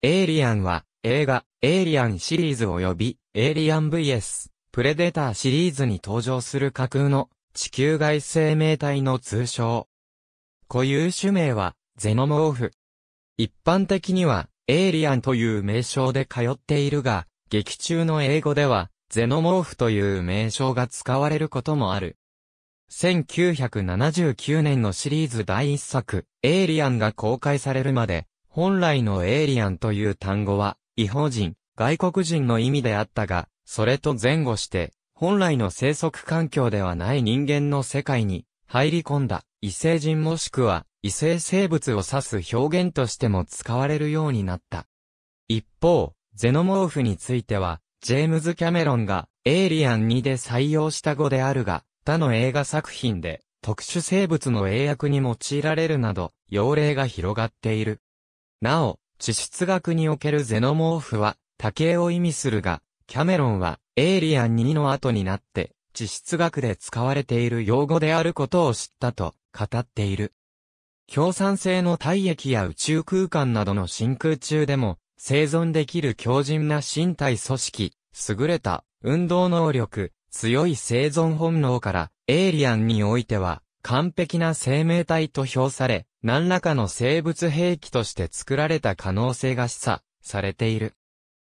エイリアンは映画エイリアンシリーズ及びエイリアン VS プレデターシリーズに登場する架空の地球外生命体の通称。固有種名はゼノモーフ。一般的にはエイリアンという名称で通っているが、劇中の英語ではゼノモーフという名称が使われることもある。1979年のシリーズ第1作、エイリアンが公開されるまで、本来のエイリアンという単語は、違法人、外国人の意味であったが、それと前後して、本来の生息環境ではない人間の世界に入り込んだ異星人もしくは異星生物を指す表現としても使われるようになった。一方、ゼノモーフについては、ジェームズ・キャメロンがエイリアン2で採用した語であるが、他の映画作品で特殊生物の英訳に用いられるなど、用例が広がっている。なお、地質学におけるゼノモーフは、多形を意味するが、キャメロンは、エイリアン2の後になって、地質学で使われている用語であることを知ったと、語っている。共産性の体液や宇宙空間などの真空中でも、生存できる強靭な身体組織、優れた運動能力、強い生存本能から、エイリアンにおいては、完璧な生命体と評され、何らかの生物兵器として作られた可能性が示唆されている。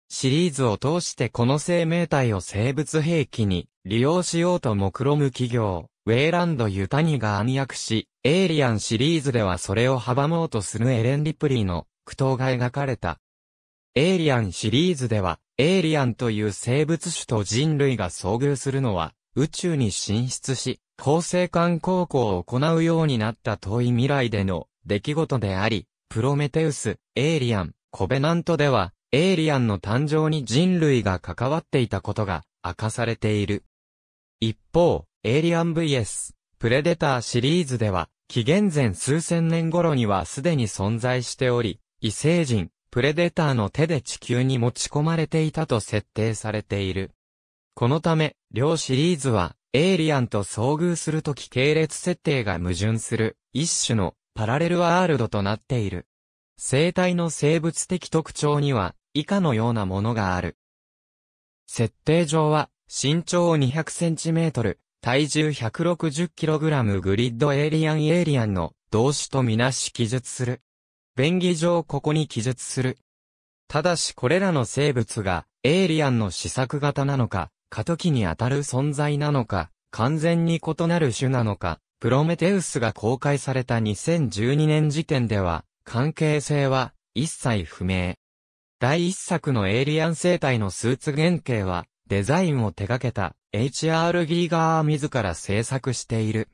シリーズを通してこの生命体を生物兵器に利用しようと目論む企業、ウェイランド・ユタニが暗躍し、エイリアンシリーズではそれを阻もうとするエレン・リプリーの苦闘が描かれた。エイリアンシリーズでは、エイリアンという生物種と人類が遭遇するのは、宇宙に進出し、法制館航行を行うようになった遠い未来での出来事であり、プロメテウス、エイリアン、コベナントでは、エイリアンの誕生に人類が関わっていたことが明かされている。一方、エイリアン vs、プレデターシリーズでは、紀元前数千年頃にはすでに存在しており、異星人、プレデターの手で地球に持ち込まれていたと設定されている。このため、両シリーズは、エイリアンと遭遇するとき系列設定が矛盾する、一種の、パラレルワールドとなっている。生体の生物的特徴には、以下のようなものがある。設定上は、身長 200cm、体重 160kg グリッドエイリアンエイリアンの動詞とみなし記述する。便宜上ここに記述する。ただしこれらの生物がエイリアンの試作型なのか、過渡期にあたる存在なのか、完全に異なる種なのか、プロメテウスが公開された2012年時点では、関係性は一切不明。第一作のエイリアン生態のスーツ原型は、デザインを手掛けた HR ギーガー自ら制作している。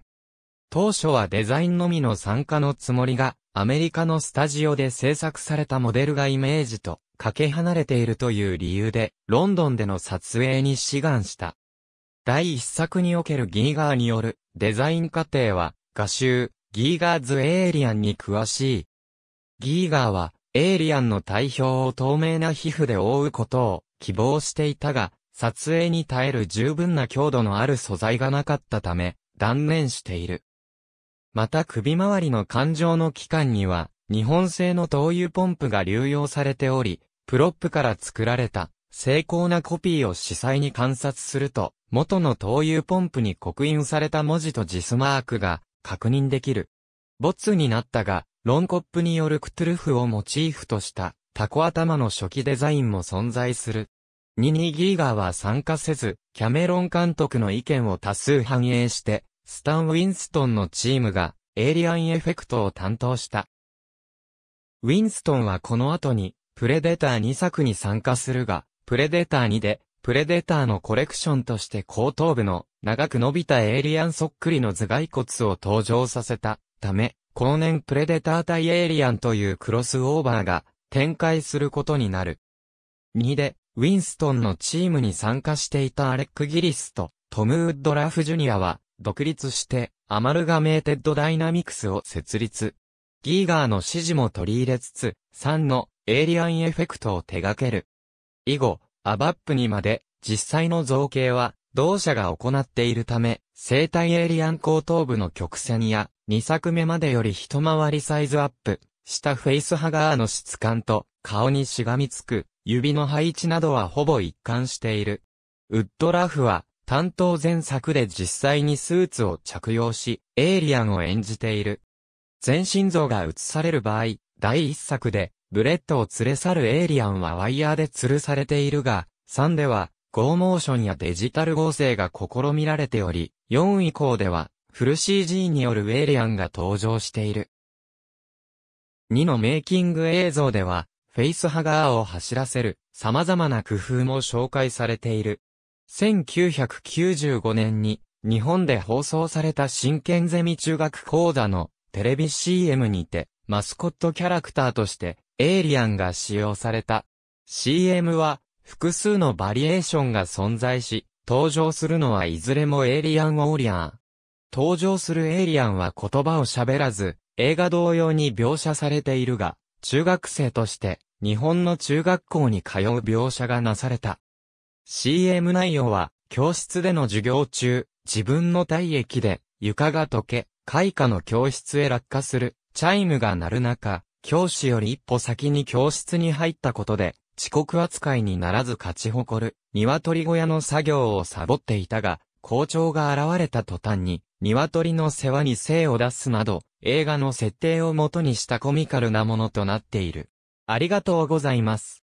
当初はデザインのみの参加のつもりが、アメリカのスタジオで制作されたモデルがイメージとかけ離れているという理由で、ロンドンでの撮影に志願した。第一作におけるギーガーによるデザイン過程は、画集、ギーガーズ・エイリアンに詳しい。ギーガーは、エイリアンの体表を透明な皮膚で覆うことを希望していたが、撮影に耐える十分な強度のある素材がなかったため、断念している。また首回りの環状の機関には、日本製の灯油ポンプが流用されており、プロップから作られた、精巧なコピーを司祭に観察すると、元の灯油ポンプに刻印された文字とジスマークが確認できる。没になったが、ロンコップによるクトゥルフをモチーフとしたタコ頭の初期デザインも存在する。ニニギーガーは参加せず、キャメロン監督の意見を多数反映して、スタン・ウィンストンのチームが、エイリアンエフェクトを担当した。ウィンストンはこの後に、プレデター2作に参加するが、プレデター2で、プレデターのコレクションとして後頭部の長く伸びたエイリアンそっくりの頭蓋骨を登場させたため、後年プレデター対エイリアンというクロスオーバーが展開することになる。2で、ウィンストンのチームに参加していたアレック・ギリスとトム・ウッドラフ・ジュニアは独立して、アマルガメーテッドダイナミクスを設立。ギーガーの指示も取り入れつつ、3のエイリアンエフェクトを手掛ける。以後、アバップにまで実際の造形は同社が行っているため、生体エイリアン後頭部の曲線や2作目までより一回りサイズアップしたフェイスハガーの質感と顔にしがみつく指の配置などはほぼ一貫している。ウッドラフは担当前作で実際にスーツを着用し、エイリアンを演じている。全身像が映される場合、第1作で、ブレッドを連れ去るエイリアンはワイヤーで吊るされているが、3では、ゴーモーションやデジタル合成が試みられており、4以降では、フル CG によるエイリアンが登場している。2のメイキング映像では、フェイスハガーを走らせる様々な工夫も紹介されている。1995年に日本で放送された真剣ゼミ中学講座のテレビ CM にてマスコットキャラクターとしてエイリアンが使用された。CM は複数のバリエーションが存在し、登場するのはいずれもエイリアン・ウォーリアン。登場するエイリアンは言葉を喋らず、映画同様に描写されているが、中学生として日本の中学校に通う描写がなされた。CM 内容は、教室での授業中、自分の体液で、床が溶け、開花の教室へ落下する、チャイムが鳴る中、教師より一歩先に教室に入ったことで、遅刻扱いにならず勝ち誇る、鶏小屋の作業をサボっていたが、校長が現れた途端に、鶏の世話に精を出すなど、映画の設定を元にしたコミカルなものとなっている。ありがとうございます。